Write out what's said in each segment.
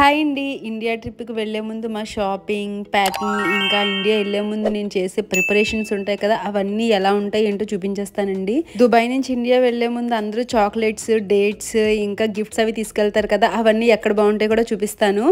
Hi అండి India ట్రిప్కి వెళ్ళే ముందు మా షాపింగ్ ప్యాకింగ్ ఇంకా ఇండియా వెళ్ళే ముందు నేను చేసే ప్రిపరేషన్స్ ఉంటాయి కదా అవన్నీ ఎలా ఉంటాయి ఏంటో చూపించేస్తానండి దుబాయ్ నుంచి ఇండియా వెళ్ళే ముందు అందరూ చాక్లెట్స్ డేట్స్ ఇంకా గిఫ్ట్స్ అవి తీసుకెళ్తారు కదా అవన్నీ ఎక్కడ బాగుంటాయి కూడా చూపిస్తాను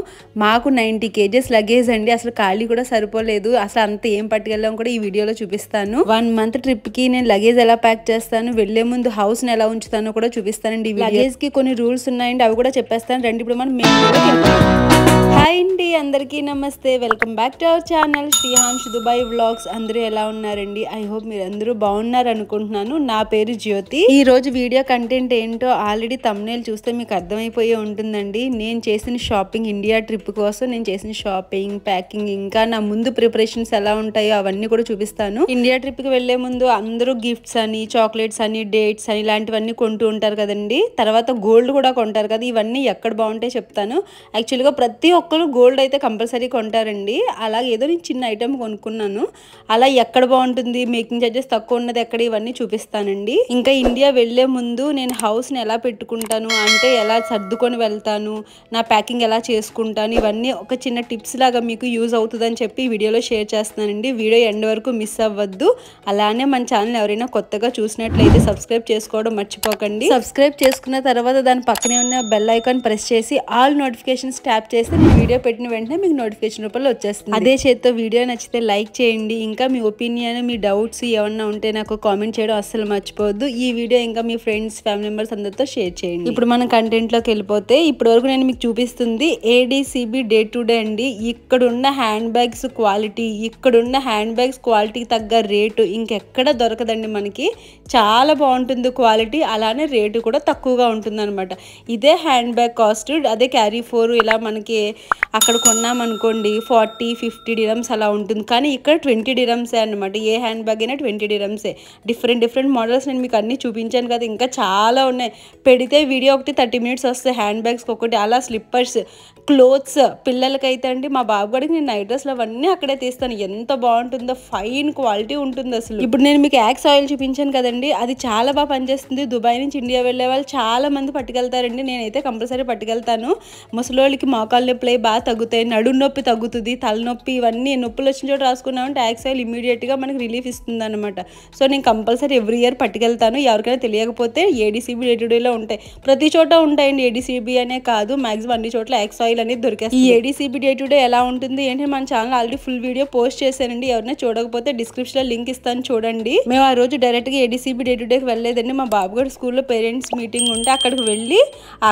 మాకు నైన్టీ కేజెస్ లగేజ్ అండి అసలు ఖాళీ కూడా సరిపోలేదు అసలు అంత ఏం పట్టుకెళ్ళాం కూడా ఈ వీడియోలో చూపిస్తాను వన్ మంత్ ట్రిప్కి నేను లగేజ్ ఎలా ప్యాక్ చేస్తాను వెళ్ళే ముందు హౌస్ని ఎలా ఉంచుతానో కూడా చూపిస్తానండి లగేజ్కి కొన్ని రూల్స్ ఉన్నాయండి అవి కూడా చెప్పేస్తాను రండి ఇప్పుడు మనం మేము you. హాయ్ అండి అందరికీ నమస్తే welcome back to our channel Srihansh Dubai vlogs అందరూ ఎలా ఉన్నారండి ఐ హోప్ మీరు అందరూ బాగున్నారు అనుకుంటున్నాను నా పేరు జ్యోతి ఈ రోజు వీడియో కంటెంట్ ఏంటో ఆల్రెడీ తమ్నేల్ చూస్తే మీకు అర్థమైపోయి ఉంటుందండి నేను చేసిన షాపింగ్ ఇండియా ట్రిప్ కోసం నేను చేసిన షాపింగ్ ప్యాకింగ్ ఇంకా నా ముందు ప్రిపరేషన్స్ ఎలా ఉంటాయో అవన్నీ కూడా చూపిస్తాను ఇండియా ట్రిప్ కి వెళ్లే ముందు అందరూ గిఫ్ట్స్ అని చాక్లెట్స్ అని డేట్స్ అని ఇలాంటివన్నీ కొంటూ ఉంటారు కదండి తర్వాత గోల్డ్ కూడా కొంటారు కదా ఇవన్నీ ఎక్కడ బాగుంటాయి చెప్తాను యాక్చువల్గా ప్రతి ఒక్క ఒక్కరు గోల్డ్ అయితే కంపల్సరీ కొంటారండి అలాగే ఏదో నేను చిన్న ఐటెం కొనుక్కున్నాను అలా ఎక్కడ బాగుంటుంది మేకింగ్ చార్జెస్ తక్కువ ఉన్నది ఎక్కడ ఇవన్నీ చూపిస్తానండి ఇంకా ఇండియా వెళ్ళే ముందు నేను హౌస్ని ఎలా పెట్టుకుంటాను అంటే ఎలా సర్దుకొని వెళ్తాను నా ప్యాకింగ్ ఎలా చేసుకుంటాను ఇవన్నీ ఒక చిన్న టిప్స్ లాగా మీకు యూజ్ అవుతుందని చెప్పి వీడియోలో షేర్ చేస్తున్నానండి వీడియో ఎండ్ వరకు మిస్ అవ్వద్దు అలానే మన ఛానల్ ఎవరైనా కొత్తగా చూసినట్లయితే సబ్స్క్రైబ్ చేసుకోవడం మర్చిపోకండి సబ్స్క్రైబ్ చేసుకున్న తర్వాత దాని పక్కనే ఉన్న బెల్ ఐకాన్ ప్రెస్ చేసి ఆల్ నోటిఫికేషన్స్ ట్యాప్ చేసి వీడియో పెట్టిన వెంటనే మీకు నోటిఫికేషన్ రూపంలో వచ్చేస్తుంది అదే చేతితో వీడియో నచ్చితే లైక్ చేయండి ఇంకా మీ ఒపీనియన్ మీ డౌట్స్ ఏమన్నా ఉంటే నాకు కామెంట్ చేయడం అస్సలు మర్చిపోవద్దు ఈ వీడియో ఇంకా మీ ఫ్రెండ్స్ ఫ్యామిలీ మెంబర్స్ అందరితో షేర్ చేయండి ఇప్పుడు మనం కంటెంట్లోకి వెళ్ళిపోతే ఇప్పటి వరకు నేను మీకు చూపిస్తుంది ఏడీసీబీ డే టు డే అండి ఇక్కడున్న హ్యాండ్ బ్యాగ్స్ క్వాలిటీ ఇక్కడున్న హ్యాండ్ బ్యాగ్స్ క్వాలిటీకి తగ్గ రేటు ఇంకెక్కడ దొరకదండి మనకి చాలా బాగుంటుంది క్వాలిటీ అలానే రేటు కూడా తక్కువగా ఉంటుంది అనమాట ఇదే హ్యాండ్ బ్యాగ్ కాస్ట్ అదే క్యారీ ఫోర్ ఇలా మనకి అక్కడ కొన్నామనుకోండి ఫార్టీ ఫిఫ్టీ డిరమ్స్ అలా ఉంటుంది కానీ ఇక్కడ ట్వంటీ డిరమ్సే అనమాట ఏ హ్యాండ్ బ్యాగ్ అయినా ట్వంటీ డిరమ్సే డిఫరెంట్ డిఫరెంట్ మోడల్స్ నేను మీకు అన్నీ చూపించాను కదా ఇంకా చాలా ఉన్నాయి పెడితే వీడియో ఒకటి థర్టీ మినిట్స్ వస్తాయి హ్యాండ్ బ్యాగ్స్కి ఒకటి అలా స్లిప్పర్స్ క్లోత్స్ పిల్లలకైతే అండి మా బాబు గడికి నేను నైట్ డ్రెస్లు అవన్నీ అక్కడే తీస్తాను ఎంత బాగుంటుందో ఫైన్ క్వాలిటీ ఉంటుంది అసలు ఇప్పుడు నేను మీకు యాక్స్ ఆయిల్ చూపించాను కదండి అది చాలా బాగా పనిచేస్తుంది దుబాయ్ నుంచి ఇండియా వెళ్ళే వాళ్ళు చాలా మంది పట్టుకెళ్తారండి నేనైతే కంపల్సరీ పట్టుకెళ్తాను ముసలోళ్ళకి మోకాళ్ళు ప్లే బాగా తగ్గుతాయి నడు నొప్పి తగ్గుతుంది తలనొప్పి ఇవన్నీ నొప్పులు వచ్చిన చోట రాసుకున్నామంటే యాక్సైల్ ఇమీడియట్గా మనకి రిలీఫ్ ఇస్తుంది అనమాట సో నేను కంపల్సరీ ఎవ్రీ ఇయర్ పట్టుకెళ్తాను ఎవరికైనా తెలియకపోతే ఏడీసీబీ డేలో ఉంటాయి ప్రతి చోట ఉంటాయండి ఏడీసీబీ అనే కాదు మాక్సిమం అన్ని చోట్ల ఆయిల్ అనేది దొరికేస్తాయి ఈ ఏడీసీబీ డే టు డే ఎలా ఉంటుంది ఏంటంటే మన channel already full video post చేశానండి ఎవరైనా చూడకపోతే డిస్క్రిప్షన్లో లింక్ ఇస్తాను చూడండి మేము ఆ రోజు డైరెక్ట్గా ఏడీసీబీ డే టు డేకి వెళ్ళలేదండి మా బాబు గారు స్కూల్లో పేరెంట్స్ మీటింగ్ ఉంటే అక్కడికి వెళ్ళి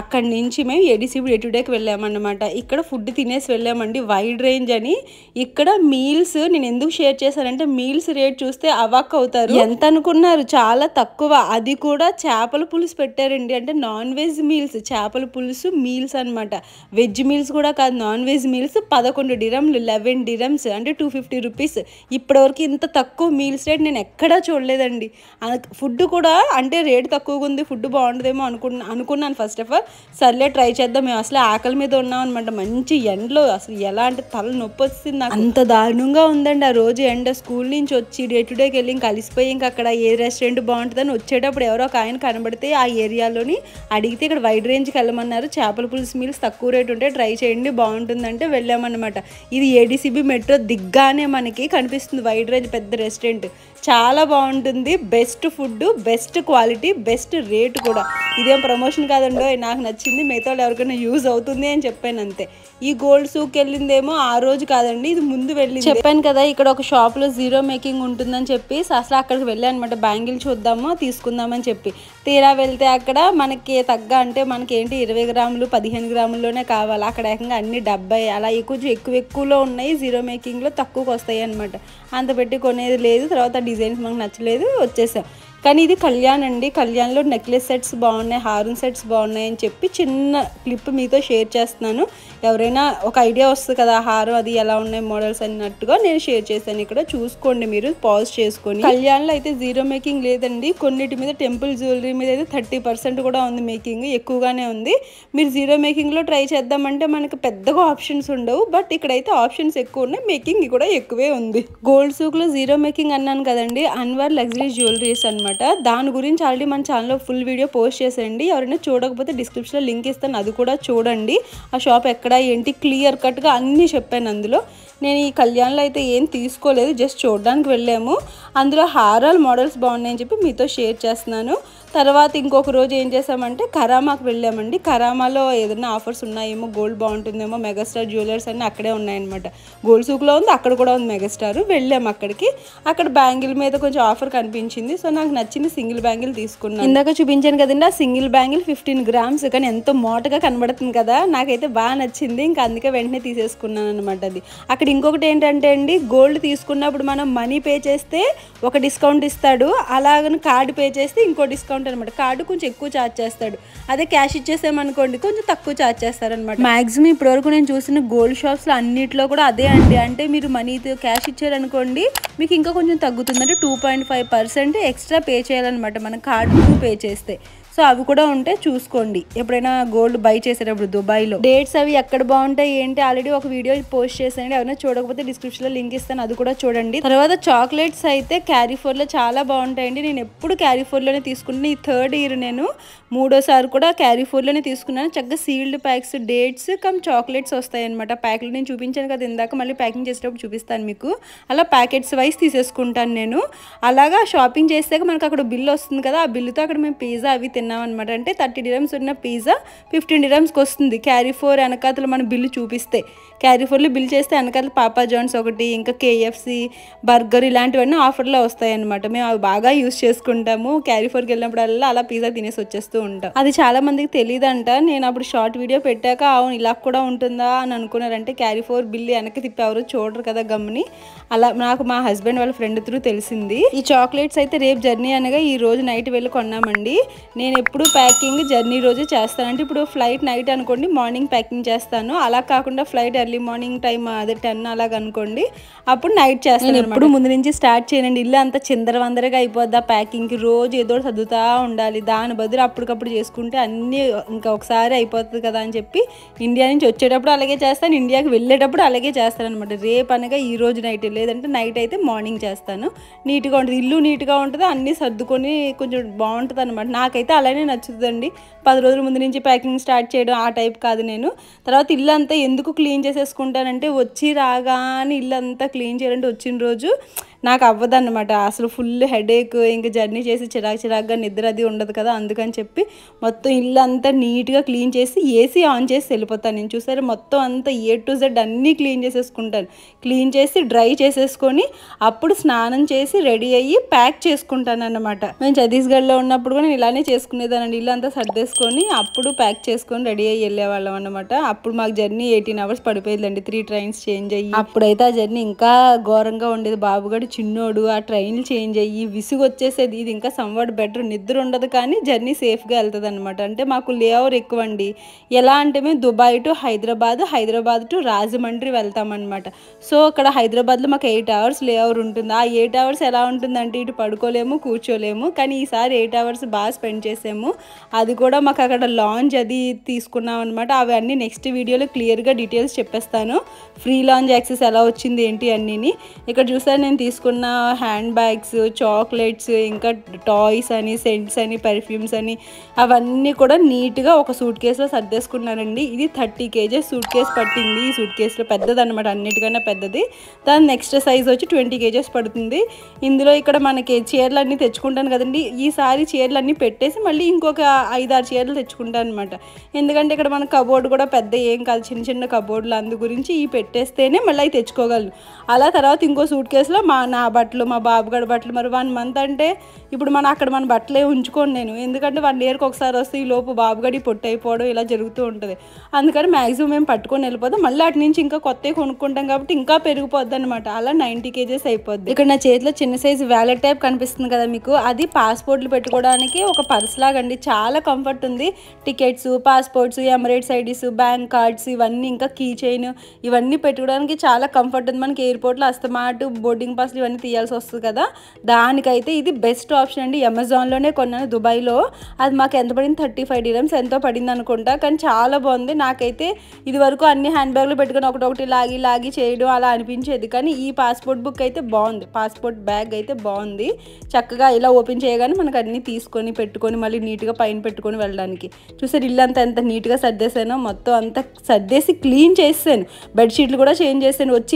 అక్కడి నుంచి మేము ఏడీసీబీ డే టు డేకి వెళ్ళామన్నమాట ఇక్కడ ఫుడ్ తినేసి వెళ్ళామండి వైడ్ రేంజ్ అని ఇక్కడ మీల్స్ నేను ఎందుకు షేర్ చేశానంటే మీల్స్ రేట్ చూస్తే అవాక్ అవుతారు ఎంత అనుకున్నారు చాలా తక్కువ అది కూడా చేపల పులుసు పెట్టారండి అంటే నాన్ వెజ్ మీల్స్ చేపల పులుసు మీల్స్ అనమాట వెజ్ మీల్స్ కూడా కాదు నాన్ వెజ్ మీల్స్ పదకొండు డిరమ్లు లెవెన్ డిరమ్స్ అంటే టూ ఫిఫ్టీ రూపీస్ ఇప్పటివరకు ఇంత తక్కువ మీల్స్ రేట్ నేను ఎక్కడా చూడలేదండి ఫుడ్ కూడా అంటే రేట్ తక్కువగా ఉంది ఫుడ్ బాగుండదేమో అనుకున్నా అనుకున్నాను ఫస్ట్ ఆఫ్ ఆల్ సర్లే ట్రై చేద్దాం మేము అసలు ఆకలి మీద ఉన్నాం అనమాట మంచి మంచి ఎండలో అసలు ఎలాంటి తల నొప్పి వస్తుంది నాకు అంత దారుణంగా ఉందండి ఆ రోజు ఎండ స్కూల్ నుంచి వచ్చి డే టు డేకి వెళ్ళి కలిసిపోయి ఇంకా అక్కడ ఏ రెస్టారెంట్ బాగుంటుందని వచ్చేటప్పుడు ఎవరో ఒక ఆయన కనబడితే ఆ ఏరియాలోని అడిగితే ఇక్కడ వైడ్ రేంజ్కి వెళ్ళమన్నారు చేపల పులుసు మీల్స్ తక్కువ రేటు ఉంటే ట్రై చేయండి బాగుంటుందంటే వెళ్ళామన్నమాట ఇది ఏడీసీబీ మెట్రో దిగ్గానే మనకి కనిపిస్తుంది వైడ్ రేంజ్ పెద్ద రెస్టారెంట్ చాలా బాగుంటుంది best food best quality best rate కూడా ఇదేం ప్రమోషన్ కాదండో నాకు నచ్చింది మిగతా ఎవరికైనా యూజ్ అవుతుంది అని చెప్పాను అంతే ఈ గోల్డ్ సూక్ వెళ్ళిందేమో ఆ రోజు కాదండి ఇది ముందు వెళ్ళి చెప్పాను కదా ఇక్కడ ఒక షాప్లో జీరో మేకింగ్ ఉంటుందని చెప్పి అసలు అక్కడికి వెళ్ళాను అనమాట బ్యాంగిల్ చూద్దాము తీసుకుందామని చెప్పి తీరా వెళ్తే అక్కడ మనకి తగ్గ అంటే మనకి ఏంటి ఇరవై గ్రాములు పదిహేను గ్రాముల్లోనే కావాలి అక్కడ ఏకంగా అన్ని డెబ్బై అలా ఎక్కువ ఎక్కువ ఎక్కువలో ఉన్నాయి జీరో మేకింగ్లో తక్కువకి వస్తాయి అనమాట అంత పెట్టి కొనేది లేదు తర్వాత డిజైన్స్ మాకు నచ్చలేదు వచ్చేసాం కానీ ఇది కళ్యాణ్ అండి కళ్యాణ్లో నెక్లెస్ సెట్స్ బాగున్నాయి హారం సెట్స్ బాగున్నాయి అని చెప్పి చిన్న క్లిప్ మీతో షేర్ చేస్తున్నాను ఎవరైనా ఒక ఐడియా వస్తుంది కదా హారం అది ఎలా ఉన్నాయి మోడల్స్ అన్నట్టుగా నేను షేర్ చేశాను ఇక్కడ చూసుకోండి మీరు పాజ్ చేసుకొని కళ్యాణ్లో అయితే జీరో మేకింగ్ లేదండి కొన్నిటి మీద టెంపుల్ జ్యువెలరీ మీద అయితే థర్టీ పర్సెంట్ కూడా ఉంది మేకింగ్ ఎక్కువగానే ఉంది మీరు జీరో మేకింగ్లో ట్రై చేద్దామంటే మనకు పెద్దగా ఆప్షన్స్ ఉండవు బట్ ఇక్కడైతే ఆప్షన్స్ ఎక్కువ ఉన్నాయి మేకింగ్ కూడా ఎక్కువే ఉంది గోల్డ్ సూక్లో జీరో మేకింగ్ అన్నాను కదండి అన్వర్ లగ్జరీ జ్యువెలరీస్ అనమాట అనమాట దాని గురించి ఆల్రెడీ మన ఛానల్లో ఫుల్ వీడియో పోస్ట్ చేసేయండి ఎవరైనా చూడకపోతే డిస్క్రిప్షన్లో లింక్ ఇస్తాను అది కూడా చూడండి ఆ షాప్ ఎక్కడ ఏంటి క్లియర్ కట్గా అన్నీ చెప్పాను అందులో నేను ఈ కళ్యాణ్లో అయితే ఏం తీసుకోలేదు జస్ట్ చూడడానికి వెళ్ళాము అందులో హారాల మోడల్స్ బాగున్నాయని చెప్పి మీతో షేర్ చేస్తున్నాను తర్వాత ఇంకొక రోజు ఏం చేసామంటే కరామాకు వెళ్ళామండి కరామాలో ఏదైనా ఆఫర్స్ ఉన్నాయేమో గోల్డ్ బాగుంటుందేమో మెగాస్టార్ జ్యువెలర్స్ అన్నీ అక్కడే ఉన్నాయన్నమాట గోల్డ్ సూక్లో ఉంది అక్కడ కూడా ఉంది మెగాస్టార్ వెళ్ళాము అక్కడికి అక్కడ బ్యాంగిల్ మీద కొంచెం ఆఫర్ కనిపించింది సో నాకు నచ్చింది సింగిల్ బ్యాంగిల్ తీసుకున్నాను ఇందాక చూపించాను కదండి ఆ సింగిల్ బ్యాంగిల్ ఫిఫ్టీన్ గ్రామ్స్ కానీ ఎంతో మోటగా కనబడుతుంది కదా నాకైతే బాగా నచ్చింది ఇంకా అందుకే వెంటనే తీసేసుకున్నాను అనమాట అది అక్కడ ఇంకొకటి ఏంటంటే అండి గోల్డ్ తీసుకున్నప్పుడు మనం మనీ పే చేస్తే ఒక డిస్కౌంట్ ఇస్తాడు అలాగని కార్డు పే చేస్తే ఇంకో డిస్కౌంట్ అనమాట కార్డు కొంచెం ఎక్కువ ఛార్జ్ చేస్తాడు అదే క్యాష్ ఇచ్చేసామనుకోండి కొంచెం తక్కువ ఛార్జ్ చేస్తారనమాట మాక్సిమం ఇప్పటివరకు నేను చూసిన గోల్డ్ షాప్స్లో అన్నిట్లో కూడా అదే అండి అంటే మీరు మనీతో క్యాష్ ఇచ్చారనుకోండి మీకు ఇంకా కొంచెం తగ్గుతుంది అంటే two point five percent extra pay చేయాలన్నమాట మనం కార్డు పే చేస్తే సో అవి కూడా ఉంటే చూసుకోండి ఎప్పుడైనా గోల్డ్ బై చేసేటప్పుడు దుబాయ్లో డేట్స్ అవి ఎక్కడ బాగుంటాయి ఏంటి ఆల్రెడీ ఒక వీడియో పోస్ట్ చేశాను ఎవరైనా చూడకపోతే డిస్క్రిప్షన్ లో లింక్ ఇస్తాను అది కూడా చూడండి తర్వాత చాక్లెట్స్ అయితే లో చాలా బాగుంటాయండి నేను ఎప్పుడు లోనే తీసుకుంటాను ఈ థర్డ్ ఇయర్ నేను మూడోసారి కూడా లోనే తీసుకున్నాను చక్కగా sealed packs dates come chocolates వస్తాయన్నమాట ప్యాకెట్లు నేను చూపించాను కదా ఇందాక మళ్ళీ ప్యాకింగ్ చేసేటప్పుడు చూపిస్తాను మీకు అలా ప్యాకెట్స్ వైజ్ తీసేసుకుంటాను నేను అలాగా షాపింగ్ చేసాక మనకు అక్కడ బిల్ వస్తుంది కదా ఆ బిల్లుతో అక్కడ మేము పిజ్జా అవి తిన్నాం తిన్నాం అనమాట అంటే థర్టీ డిరమ్స్ ఉన్న పిజ్జా ఫిఫ్టీన్ డిరమ్స్కి వస్తుంది క్యారీ ఫోర్ వెనకాతలు మన బిల్లు చూపిస్తే క్యారీ ఫోర్లో బిల్ చేస్తే వెనకాతలు పాపా జాన్స్ ఒకటి ఇంకా కేఎఫ్సి బర్గర్ ఇలాంటివన్నీ ఆఫర్లో వస్తాయన్నమాట మేము అవి బాగా యూస్ చేసుకుంటాము క్యారీ ఫోర్కి వెళ్ళినప్పుడల్లా అలా పిజ్జా తినేసి వచ్చేస్తూ ఉంటాం అది చాలామందికి తెలియదంట నేను అప్పుడు షార్ట్ వీడియో పెట్టాక అవును ఇలా కూడా ఉంటుందా అని అనుకున్నారంటే క్యారీ ఫోర్ బిల్లు వెనక్కి తిప్పి ఎవరు చూడరు కదా గమ్ని అలా నాకు మా హస్బెండ్ వాళ్ళ ఫ్రెండ్ త్రూ తెలిసింది ఈ చాక్లెట్స్ అయితే రేపు జర్నీ అనగా ఈ రోజు నైట్ వెళ్ళి కొన్నామండి నేను ఎప్పుడు ప్యాకింగ్ జర్నీ రోజే చేస్తాను అంటే ఇప్పుడు ఫ్లైట్ నైట్ అనుకోండి మార్నింగ్ ప్యాకింగ్ చేస్తాను అలా కాకుండా ఫ్లైట్ ఎర్లీ మార్నింగ్ టైం అదే టెన్ అలాగ అనుకోండి అప్పుడు నైట్ చేస్తాను ఎప్పుడు ముందు నుంచి స్టార్ట్ చేయనండి ఇల్లు అంతా చిందరవందరగా అయిపోద్దా ప్యాకింగ్ ప్యాకింగ్కి రోజు ఏదో చదువుతూ ఉండాలి దాని బదులు అప్పటికప్పుడు చేసుకుంటే అన్నీ ఇంకా ఒకసారి అయిపోతుంది కదా అని చెప్పి ఇండియా నుంచి వచ్చేటప్పుడు అలాగే చేస్తాను ఇండియాకి వెళ్ళేటప్పుడు అలాగే చేస్తాను అనమాట రేపు అనగా ఈ రోజు నైట్ లేదంటే నైట్ అయితే మార్నింగ్ చేస్తాను నీట్గా ఉంటుంది ఇల్లు నీట్గా ఉంటుంది అన్నీ సర్దుకొని కొంచెం బాగుంటుంది అనమాట నాకైతే అలానే నచ్చుతుందండి పది రోజుల ముందు నుంచి ప్యాకింగ్ స్టార్ట్ చేయడం ఆ టైప్ కాదు నేను తర్వాత ఇల్లు అంతా ఎందుకు క్లీన్ చేసేసుకుంటానంటే వచ్చి రాగానే ఇల్లు అంతా క్లీన్ చేయాలంటే వచ్చిన రోజు నాకు అవ్వదన్నమాట అసలు ఫుల్ హెడేక్ ఇంకా జర్నీ చేసి చిరాకు చిరాకుగా నిద్ర అది ఉండదు కదా అందుకని చెప్పి మొత్తం ఇల్లు అంతా నీట్గా క్లీన్ చేసి ఏసీ ఆన్ చేసి వెళ్ళిపోతాను నేను చూసారు మొత్తం అంతా ఏ టు జెడ్ అన్నీ క్లీన్ చేసేసుకుంటాను క్లీన్ చేసి డ్రై చేసేసుకొని అప్పుడు స్నానం చేసి రెడీ అయ్యి ప్యాక్ చేసుకుంటాను అనమాట నేను ఛత్తీస్గఢ్లో ఉన్నప్పుడు కూడా నేను ఇలానే చేసుకునేదానండి ఇల్లు అంతా సర్దేసుకొని అప్పుడు ప్యాక్ చేసుకొని రెడీ అయ్యి వెళ్ళేవాళ్ళం అనమాట అప్పుడు మాకు జర్నీ ఎయిటీన్ అవర్స్ పడిపోయిందండి త్రీ ట్రైన్స్ చేంజ్ అయ్యి అప్పుడైతే ఆ జర్నీ ఇంకా ఘోరంగా ఉండేది బాబుగడు వాడు చిన్నోడు ఆ ట్రైన్లు చేంజ్ అయ్యి విసుగు వచ్చేసేది ఇది ఇంకా సంవాడు బెటర్ నిద్ర ఉండదు కానీ జర్నీ సేఫ్గా వెళ్తుంది అనమాట అంటే మాకు లేఓవర్ ఎక్కువ అండి ఎలా అంటే మేము Dubai to Hyderabad Hyderabad to Rajahmundry వెళ్తామన్నమాట సో అక్కడ హైదరాబాద్లో మాకు ఎయిట్ అవర్స్ లేఓవర్ ఉంటుంది ఆ ఎయిట్ అవర్స్ ఎలా ఉంటుందంటే ఇటు పడుకోలేము కూర్చోలేము కానీ ఈసారి ఎయిట్ అవర్స్ బాగా స్పెండ్ చేసాము అది కూడా మాకు అక్కడ లాంజ్ అది తీసుకున్నాం అనమాట అవన్నీ నెక్స్ట్ వీడియోలో క్లియర్గా డీటెయిల్స్ చెప్పేస్తాను ఫ్రీ లాంజ్ యాక్సెస్ ఎలా వచ్చింది ఏంటి అన్నీని ఇక్కడ చూసాను నేను తీసుకు తీసుకున్న హ్యాండ్ బ్యాగ్స్ చాక్లెట్స్ ఇంకా టాయ్స్ అని సెంట్స్ అని పెర్ఫ్యూమ్స్ అని అవన్నీ కూడా నీట్గా ఒక సూట్ కేసులో సర్దేసుకున్నానండి ఇది థర్టీ కేజెస్ సూట్ కేసు పట్టింది ఈ సూట్ కేసులో పెద్దది అనమాట అన్నిటికన్నా పెద్దది దాని నెక్స్ట్ సైజ్ వచ్చి ట్వంటీ కేజెస్ పడుతుంది ఇందులో ఇక్కడ మనకి చీరలు అన్నీ తెచ్చుకుంటాను కదండి ఈసారి చీరలు అన్నీ పెట్టేసి మళ్ళీ ఇంకొక ఐదారు చీరలు తెచ్చుకుంటాను అనమాట ఎందుకంటే ఇక్కడ మన కబోర్డ్ కూడా పెద్ద ఏం కాదు చిన్న చిన్న కబోర్డులు అందు గురించి ఈ పెట్టేస్తేనే మళ్ళీ అవి తెచ్చుకోగలను అలా తర్వాత ఇంకో సూట్ కేసులో మా నా బట్టలు మా బాబుగడి బట్టలు మరి వన్ మంత్ అంటే ఇప్పుడు మన అక్కడ మన బట్టలే ఉంచుకోను నేను ఎందుకంటే వన్ ఇయర్కి ఒకసారి వస్తే ఈ లోపు బాబుగడి పొట్టు అయిపోవడం ఇలా జరుగుతూ ఉంటుంది అందుకని మ్యాక్సిమం మేము పట్టుకొని వెళ్ళిపోతాం మళ్ళీ అటు నుంచి ఇంకా కొత్తవి కొనుక్కుంటాం కాబట్టి ఇంకా పెరిగిపోద్ది అనమాట అలా నైంటీ కేజెస్ అయిపోద్ది ఇక్కడ నా చేతిలో చిన్న సైజ్ వ్యాలెట్ టైప్ కనిపిస్తుంది కదా మీకు అది పాస్పోర్ట్లు పెట్టుకోవడానికి ఒక పర్స్ లాగా అండి చాలా కంఫర్ట్ ఉంది tickets passports Emirates IDs bank cards ఇవన్నీ ఇంకా కీ చైన్ ఇవన్నీ పెట్టుకోవడానికి చాలా కంఫర్ట్ ఉంది మనకి ఎయిర్పోర్ట్లో అస్తమాటు బోర్డింగ్ పాస్ ఫొటోస్లు ఇవన్నీ తీయాల్సి వస్తుంది కదా దానికైతే ఇది బెస్ట్ ఆప్షన్ అండి అమెజాన్లోనే కొన్నాను దుబాయ్లో అది మాకు ఎంత పడింది థర్టీ ఫైవ్ డిరమ్స్ ఎంతో పడింది అనుకుంటా కానీ చాలా బాగుంది నాకైతే ఇది వరకు అన్ని హ్యాండ్ బ్యాగ్లు పెట్టుకొని ఒకటొకటి లాగి లాగి చేయడం అలా అనిపించేది కానీ ఈ పాస్పోర్ట్ బుక్ అయితే బాగుంది పాస్పోర్ట్ బ్యాగ్ అయితే బాగుంది చక్కగా ఇలా ఓపెన్ చేయగానే మనకు అన్నీ తీసుకొని పెట్టుకొని మళ్ళీ నీట్గా పైన పెట్టుకొని వెళ్ళడానికి చూసారు ఇల్లు అంతా ఎంత నీట్గా సర్దేశానో మొత్తం అంతా సర్దేసి క్లీన్ చేసాను బెడ్షీట్లు కూడా చేంజ్ చేస్తాను వచ్చి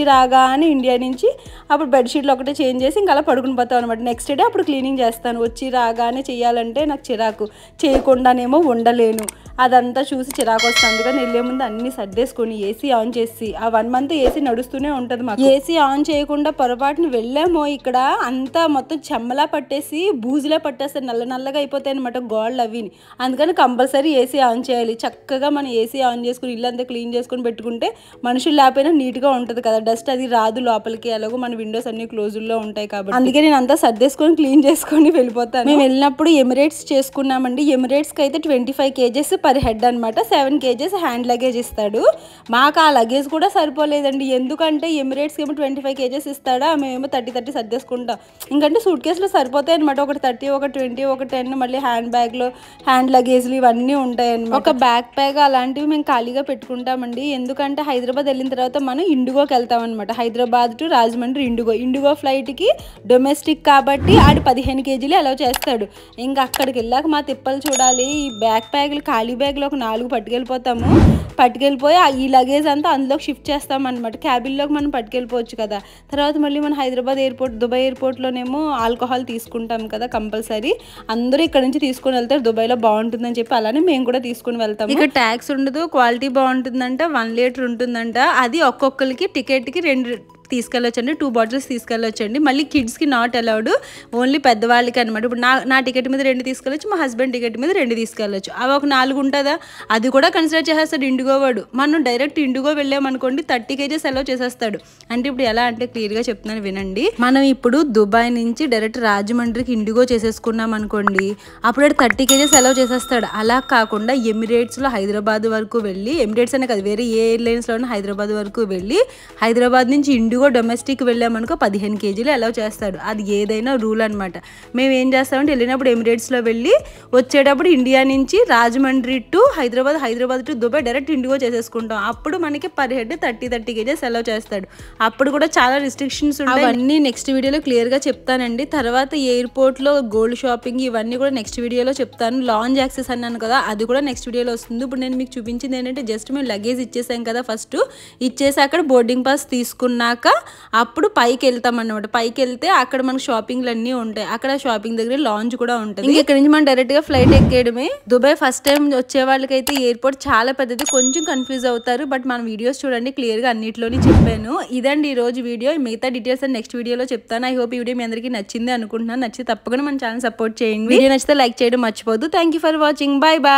అని ఇండియా నుంచి అప్పుడు బెడ్షీట్లు నైట్లో ఒకటే చేంజ్ చేసి ఇంకా అలా పడుకుని పోతాం అనమాట నెక్స్ట్ డే అప్పుడు క్లీనింగ్ చేస్తాను వచ్చి రాగానే చేయాలంటే నాకు చిరాకు చేయకుండానేమో ఉండలేను అదంతా చూసి చిరాకు వస్తుంది కానీ వెళ్ళే ముందు అన్ని సర్దేసుకొని ఏసీ ఆన్ చేసి ఆ వన్ మంత్ ఏసీ నడుస్తూనే ఉంటుంది మాకు ఏసీ ఆన్ చేయకుండా పొరపాటును వెళ్ళామో ఇక్కడ అంతా మొత్తం చెమ్మలా పట్టేసి బూజులా పట్టేస్తే నల్ల నల్లగా అయిపోతాయి అనమాట గోళ్ళు అవి అందుకని కంపల్సరీ ఏసీ ఆన్ చేయాలి చక్కగా మనం ఏసీ ఆన్ చేసుకుని అంతా క్లీన్ చేసుకుని పెట్టుకుంటే మనుషులు లేకపోయినా నీట్గా ఉంటుంది కదా డస్ట్ అది రాదు లోపలికి అలాగో మన విండోస్ అన్ని క్లోజ్ రోజుల్లో ఉంటాయి కాబట్టి అందుకే నేను అంతా సర్దేసుకొని క్లీన్ చేసుకొని వెళ్ళిపోతాను మేము వెళ్ళినప్పుడు ఎమిరేట్స్ చేసుకున్నామండి ఎమిరేట్స్ కి అయితే twenty five kgs per head అనమాట సెవెన్ కేజెస్ హ్యాండ్ లగేజ్ ఇస్తాడు మాకు ఆ లగేజ్ కూడా సరిపోలేదండి ఎందుకంటే ఎమిరేట్స్ ఏమో ట్వంటీ ఫైవ్ కేజెస్ ఇస్తాడా మేమేమో థర్టీ థర్టీ సర్దేసుకుంటాం ఇంకంటే సూట్ కేసులో సరిపోతాయి అనమాట ఒక థర్టీ ఒక ట్వంటీ ఒక టెన్ మళ్ళీ హ్యాండ్ బ్యాగ్లు హ్యాండ్ లగేజ్లు ఇవన్నీ ఉంటాయి అనమాట ఒక బ్యాక్ బ్యాగ్ అలాంటివి మేము ఖాళీగా పెట్టుకుంటామండి ఎందుకంటే హైదరాబాద్ వెళ్ళిన తర్వాత మనం ఇండుగోకి వెళ్తాం అనమాట హైదరాబాద్ టు రాజమండ్రి ఇండుగో ఇండిగో ఇండిగో ఫ్లైట్కి డొమెస్టిక్ కాబట్టి ఆడు పదిహేను కేజీలు అలౌ చేస్తాడు ఇంకా అక్కడికి వెళ్ళాక మా తిప్పలు చూడాలి ఈ బ్యాగ్ ప్యాగ్లు ఖాళీ బ్యాగ్లు ఒక నాలుగు పట్టుకెళ్ళిపోతాము పట్టుకెళ్ళిపోయి ఈ లగేజ్ అంతా అందులోకి షిఫ్ట్ చేస్తాం అనమాట క్యాబిన్లోకి మనం పట్టుకెళ్ళిపోవచ్చు కదా తర్వాత మళ్ళీ మనం హైదరాబాద్ ఎయిర్పోర్ట్ దుబాయ్ ఎయిర్పోర్ట్లోనేమో ఆల్కహాల్ తీసుకుంటాం కదా కంపల్సరీ అందరూ ఇక్కడ నుంచి తీసుకుని వెళ్తారు దుబాయ్లో బాగుంటుందని చెప్పి అలానే మేము కూడా తీసుకుని వెళ్తాం ఇక ట్యాక్స్ ఉండదు క్వాలిటీ బాగుంటుందంట వన్ లీటర్ ఉంటుందంట అది ఒక్కొక్కరికి టికెట్కి రెండు తీసుకెళ్ళొచ్చండి టూ బాటిల్స్ తీసుకెళ్ళొచ్చండి మళ్ళీ కిడ్స్కి నాట్ అలౌడ్ ఓన్లీ పెద్దవాళ్ళకి అనమాట ఇప్పుడు నా నా టికెట్ మీద రెండు తీసుకెళ్ళొచ్చు మా హస్బెండ్ టికెట్ మీద రెండు తీసుకెళ్ళొచ్చు అవి ఒక నాలుగు ఉంటుందా అది కూడా కన్సిడర్ చేసేస్తాడు ఇండిగో వాడు మనం డైరెక్ట్ ఇండిగో వెళ్ళామనుకోండి థర్టీ కేజెస్ అలౌ చేసేస్తాడు అంటే ఇప్పుడు ఎలా అంటే క్లియర్గా చెప్తున్నాను వినండి మనం ఇప్పుడు దుబాయ్ నుంచి డైరెక్ట్ రాజమండ్రికి ఇండిగో చేసేసుకున్నాం అనుకోండి అప్పుడు థర్టీ కేజెస్ అలౌ చేసేస్తాడు అలా కాకుండా ఎమిరేట్స్లో హైదరాబాద్ వరకు వెళ్ళి ఎమిరేట్స్ అనే కాదు వేరే ఏ ఎయిర్లైన్స్లోనే హైదరాబాద్ వరకు వెళ్ళి హైదరాబాద్ నుంచి ఇండిగో ఇదిగో డొమెస్టిక్ వెళ్ళామనుకో పదిహేను కేజీలు అలౌ చేస్తాడు అది ఏదైనా రూల్ అనమాట మేము ఏం చేస్తామంటే వెళ్ళినప్పుడు ఎమిరేట్స్లో వెళ్ళి వచ్చేటప్పుడు ఇండియా నుంచి Rajahmundry to Hyderabad Hyderabad to Dubai direct IndiGo చేసేసుకుంటాం అప్పుడు మనకి per head thirty thirty kgs allow చేస్తాడు అప్పుడు కూడా చాలా రిస్ట్రిక్షన్స్ ఉంటాయి అవన్నీ నెక్స్ట్ వీడియోలో క్లియర్గా చెప్తానండి తర్వాత ఎయిర్పోర్ట్లో గోల్డ్ షాపింగ్ ఇవన్నీ కూడా నెక్స్ట్ వీడియోలో చెప్తాను లాంజ్ యాక్సెస్ అన్నాను కదా అది కూడా నెక్స్ట్ వీడియోలో వస్తుంది ఇప్పుడు నేను మీకు చూపించింది ఏంటంటే జస్ట్ మేము లగేజ్ ఇచ్చేసాం కదా ఫస్ట్ ఇచ్చేసి అక్కడ బోర్డింగ్ పాస్ తీసుకున్నాక అప్పుడు పైకి వెళ్తాం అనమాట పైకి వెళ్తే అక్కడ మనకు షాపింగ్లు అన్ని ఉంటాయి అక్కడ షాపింగ్ దగ్గర లాంచ్ కూడా ఉంటుంది ఇక్కడ నుంచి మనం డైరెక్ట్ గా ఫ్లైట్ ఎక్కేయడమే దుబాయ్ ఫస్ట్ టైం వచ్చే అయితే ఎయిర్పోర్ట్ చాలా పెద్దది కొంచెం కన్ఫ్యూజ్ అవుతారు బట్ మన వీడియోస్ చూడండి క్లియర్ గా అన్నింటిలోని చెప్పాను ఇదండి ఈ రోజు వీడియో మిగతా డీటెయిల్స్ అని నెక్స్ట్ వీడియోలో చెప్తాను ఐ హోప్ ఈ వీడియో మీ అందరికీ నచ్చింది అనుకుంటున్నాను నచ్చితే తప్పకుండా మన ఛానల్ సపోర్ట్ చేయండి వీడియో నచ్చితే లైక్ చేయడం మర్చిపోదు thank for watching bye bye